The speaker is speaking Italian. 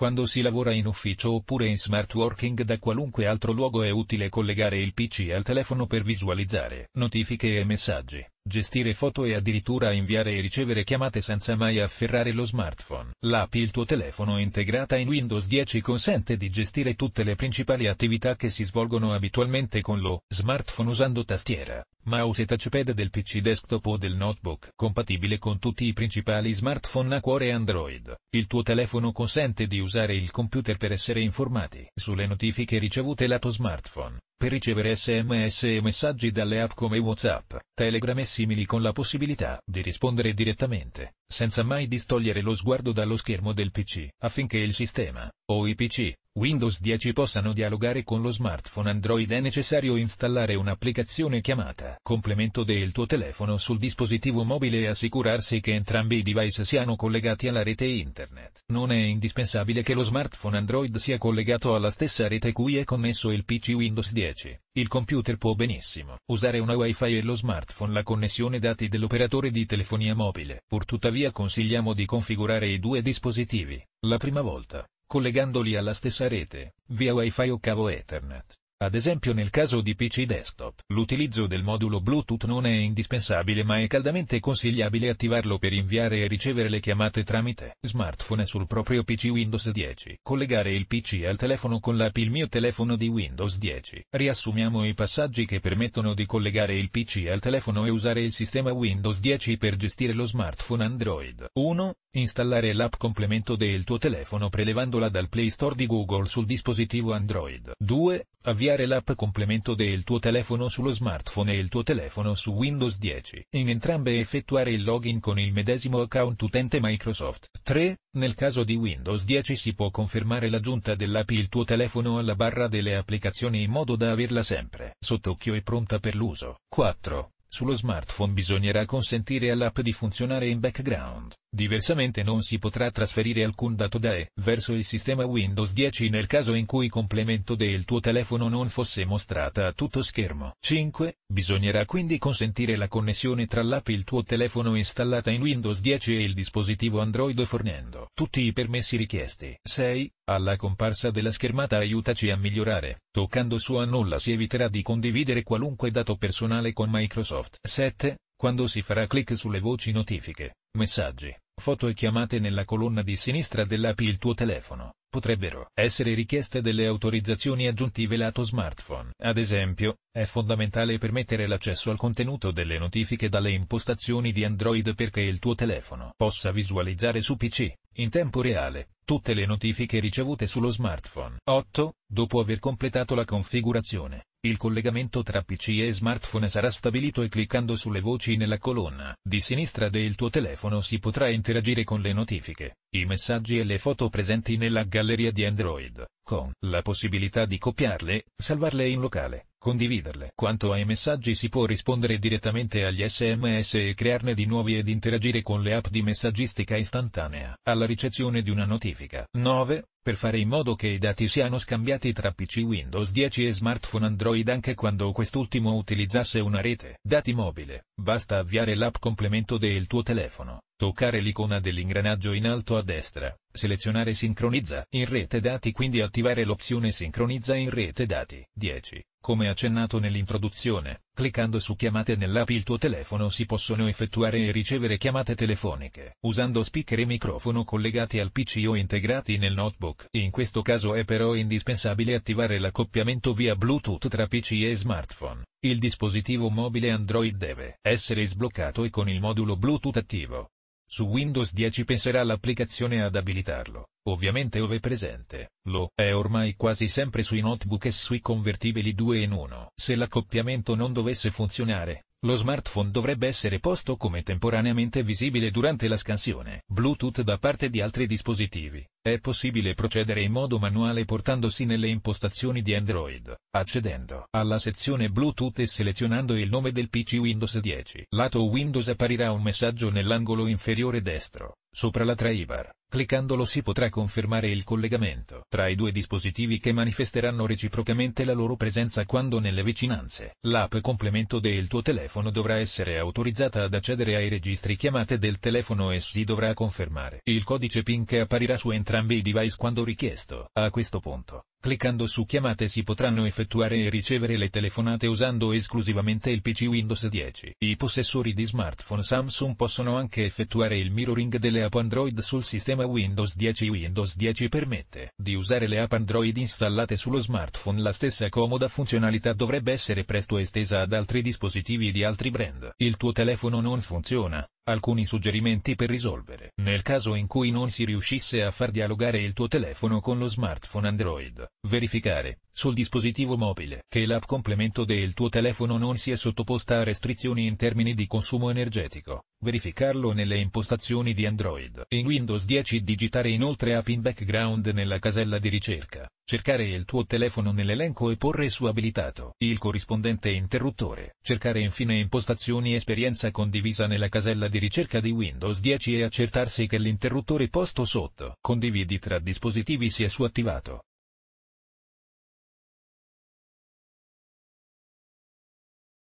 Quando si lavora in ufficio oppure in smart working da qualunque altro luogo è utile collegare il PC al telefono per visualizzare notifiche e messaggi gestire foto e addirittura inviare e ricevere chiamate senza mai afferrare lo smartphone. L'app Il tuo telefono integrata in Windows 10 consente di gestire tutte le principali attività che si svolgono abitualmente con lo smartphone usando tastiera, mouse e touchpad del PC desktop o del notebook. Compatibile con tutti i principali smartphone a cuore Android, il tuo telefono consente di usare il computer per essere informati sulle notifiche ricevute lato smartphone per ricevere sms e messaggi dalle app come WhatsApp, Telegram e simili con la possibilità di rispondere direttamente, senza mai distogliere lo sguardo dallo schermo del PC, affinché il sistema, o i PC, Windows 10 possano dialogare con lo smartphone Android è necessario installare un'applicazione chiamata complemento del tuo telefono sul dispositivo mobile e assicurarsi che entrambi i device siano collegati alla rete internet. Non è indispensabile che lo smartphone Android sia collegato alla stessa rete cui è connesso il PC Windows 10 2010. Il computer può benissimo usare una WiFi e lo smartphone la connessione dati dell'operatore di telefonia mobile, purtuttavia consigliamo di configurare i due dispositivi, la prima volta, collegandoli alla stessa rete, via WiFi o cavo Ethernet. Ad esempio nel caso di PC desktop, l'utilizzo del modulo Bluetooth non è indispensabile ma è caldamente consigliabile attivarlo per inviare e ricevere le chiamate tramite smartphone sul proprio PC Windows 10. Collegare il PC al telefono con l'app Il mio telefono di Windows 10. Riassumiamo i passaggi che permettono di collegare il PC al telefono e usare il sistema Windows 10 per gestire lo smartphone Android. 1. Installare l'app complemento del tuo telefono prelevandola dal Play Store di Google sul dispositivo Android. 2. Avviare l'app complemento del tuo telefono sullo smartphone e il tuo telefono su Windows 10. In entrambe effettuare il login con il medesimo account utente Microsoft. 3. Nel caso di Windows 10 si può confermare l'aggiunta dell'app il tuo telefono alla barra delle applicazioni in modo da averla sempre sott'occhio e pronta per l'uso. 4. Sullo smartphone bisognerà consentire all'app di funzionare in background, diversamente non si potrà trasferire alcun dato da E verso il sistema Windows 10 nel caso in cui complemento del tuo telefono non fosse mostrata a tutto schermo. 5. Bisognerà quindi consentire la connessione tra l'app il tuo telefono installata in Windows 10 e il dispositivo Android fornendo tutti i permessi richiesti. 6 alla comparsa della schermata aiutaci a migliorare. Toccando su a nulla si eviterà di condividere qualunque dato personale con Microsoft. 7. Quando si farà clic sulle voci notifiche, messaggi, foto e chiamate nella colonna di sinistra dell'app il tuo telefono, potrebbero essere richieste delle autorizzazioni aggiuntive lato smartphone. Ad esempio, è fondamentale permettere l'accesso al contenuto delle notifiche dalle impostazioni di Android perché il tuo telefono possa visualizzare su PC, in tempo reale, tutte le notifiche ricevute sullo smartphone. 8. Dopo aver completato la configurazione, il collegamento tra PC e smartphone sarà stabilito e cliccando sulle voci nella colonna di sinistra del tuo telefono si potrà interagire con le notifiche, i messaggi e le foto presenti nella galleria di Android, con la possibilità di copiarle, salvarle in locale, condividerle. Quanto ai messaggi si può rispondere direttamente agli sms e crearne di nuovi ed interagire con le app di messaggistica istantanea. Alla ricezione di una notifica specifica. 9. Per fare in modo che i dati siano scambiati tra PC Windows 10 e smartphone Android anche quando quest'ultimo utilizzasse una rete. Dati mobile. Basta avviare l'app complemento del tuo telefono, toccare l'icona dell'ingranaggio in alto a destra, Selezionare Sincronizza in rete dati quindi attivare l'opzione Sincronizza in rete dati. 10. Come accennato nell'introduzione, cliccando su Chiamate nell'app il tuo telefono si possono effettuare e ricevere chiamate telefoniche, usando speaker e microfono collegati al PC o integrati nel notebook. In questo caso è però indispensabile attivare l'accoppiamento via Bluetooth tra PC e smartphone. Il dispositivo mobile Android deve essere sbloccato e con il modulo Bluetooth attivo. Su Windows 10 penserà l'applicazione ad abilitarlo, ovviamente ove presente, lo è ormai quasi sempre sui notebook e sui convertibili 2 in 1. Se l'accoppiamento non dovesse funzionare, lo smartphone dovrebbe essere posto come temporaneamente visibile durante la scansione Bluetooth da parte di altri dispositivi, è possibile procedere in modo manuale portandosi nelle impostazioni di Android, accedendo alla sezione Bluetooth e selezionando il nome del PC Windows 10. Lato Windows apparirà un messaggio nell'angolo inferiore destro, sopra la traibar. Cliccandolo si potrà confermare il collegamento tra i due dispositivi che manifesteranno reciprocamente la loro presenza quando nelle vicinanze. L'app complemento del tuo telefono dovrà essere autorizzata ad accedere ai registri chiamate del telefono e si dovrà confermare il codice PIN che apparirà su entrambi entrambi i device quando richiesto. A questo punto, cliccando su chiamate si potranno effettuare e ricevere le telefonate usando esclusivamente il PC Windows 10. I possessori di smartphone Samsung possono anche effettuare il mirroring delle app Android sul sistema Windows 10. Windows 10 permette di usare le app Android installate sullo smartphone. La stessa comoda funzionalità dovrebbe essere presto estesa ad altri dispositivi di altri brand. Il tuo telefono non funziona? Alcuni suggerimenti per risolvere. Nel caso in cui non si riuscisse a far dialogare il tuo telefono con lo smartphone Android, verificare, sul dispositivo mobile, che l'app complemento del tuo telefono non sia sottoposta a restrizioni in termini di consumo energetico verificarlo nelle impostazioni di Android. In Windows 10 digitare inoltre App in Background nella casella di ricerca, cercare il tuo telefono nell'elenco e porre su abilitato il corrispondente interruttore, cercare infine impostazioni esperienza condivisa nella casella di ricerca di Windows 10 e accertarsi che l'interruttore posto sotto condividi tra dispositivi sia su attivato.